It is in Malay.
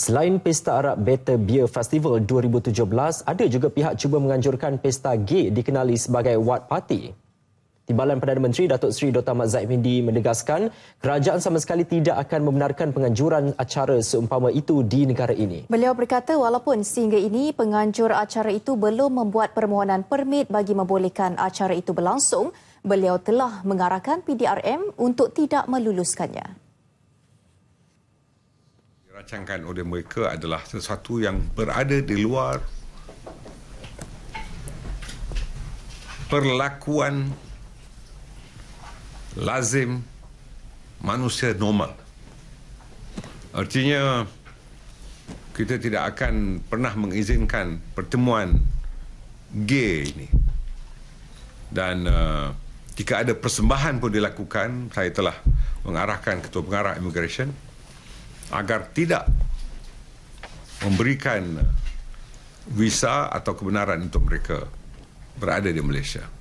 Selain Pesta Arab Better Beer Festival 2017, ada juga pihak cuba menganjurkan Pesta G dikenali sebagai Watt Party. Timbalan Perdana Menteri Datuk Seri Dr. Ahmad Zaid Mindi menegaskan kerajaan sama sekali tidak akan membenarkan penganjuran acara seumpama itu di negara ini. Beliau berkata walaupun sehingga ini penganjur acara itu belum membuat permohonan permit bagi membolehkan acara itu berlangsung, beliau telah mengarahkan PDRM untuk tidak meluluskannya dirancangkan oleh mereka adalah sesuatu yang berada di luar perlakuan lazim manusia normal. Artinya kita tidak akan pernah mengizinkan pertemuan g ini. Dan uh, jika ada persembahan pun dilakukan, saya telah mengarahkan ketua pengarah immigration agar tidak memberikan visa atau kebenaran untuk mereka berada di Malaysia.